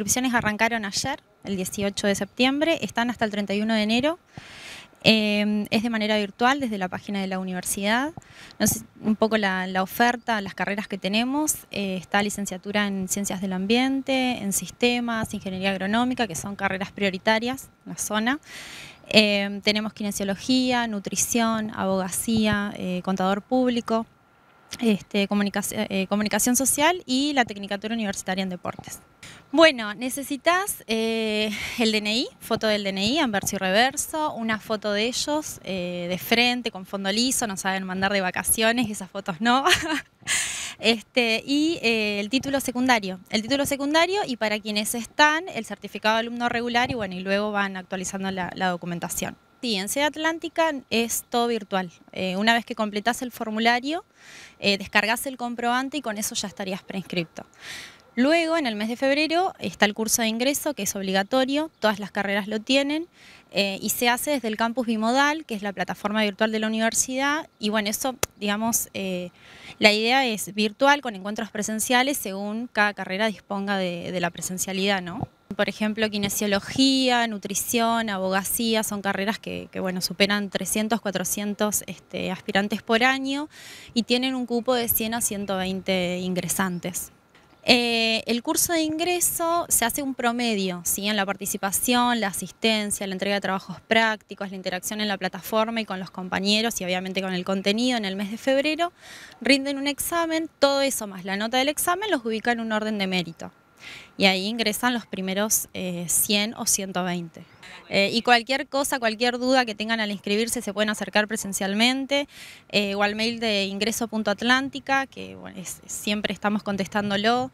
Las inscripciones arrancaron ayer, el 18 de septiembre, están hasta el 31 de enero. Em, es de manera virtual desde la página de la universidad. un poco la, oferta, las carreras que tenemos. Eh, está licenciatura en Ciencias del Ambiente, en Sistemas, Ingeniería Agronómica, que son carreras prioritarias en la zona. Em, tenemos Kinesiología, Nutrición, Abogacía, eh, Contador Público. Este, eh, comunicación, social y la Tecnicatura Universitaria en Deportes. Bueno, necesitas eh, el DNI, foto del DNI, anverso y reverso, una foto de ellos eh, de frente, con fondo liso, no saben mandar de vacaciones, esas fotos no. este, y el título secundario. El título secundario y para quienes están, el certificado de alumno regular y bueno, y luego van actualizando la documentación. Sí, en Sede Atlántica es todo virtual. Eh, una vez que completas el formulario, eh, descargas el comprobante y con eso ya estarías preinscripto. Luego, en el mes de febrero, está el curso de ingreso, que es obligatorio, todas las carreras lo tienen, eh, y se hace desde el campus bimodal, que es la plataforma virtual de la universidad, y bueno, eso, digamos, la idea es virtual con encuentros presenciales según cada carrera disponga de, de la presencialidad, ¿no? por ejemplo, kinesiología, nutrición, abogacía, son carreras que, bueno, superan 300, 400 este, aspirantes por año y tienen un cupo de 100 a 120 ingresantes. Eh, el curso de ingreso se hace un promedio siguen en la participación, la asistencia, la entrega de trabajos prácticos, la interacción en la plataforma y con los compañeros y obviamente con el contenido en el mes de febrero. Rinden un examen, todo eso más la nota del examen los ubica en un orden de mérito y ahí ingresan los primeros 100 eh, o 120. Eh, y cualquier cosa, cualquier duda que tengan al inscribirse se pueden acercar presencialmente eh, o al mail de ingreso.atlántica, que siempre estamos contestándolo.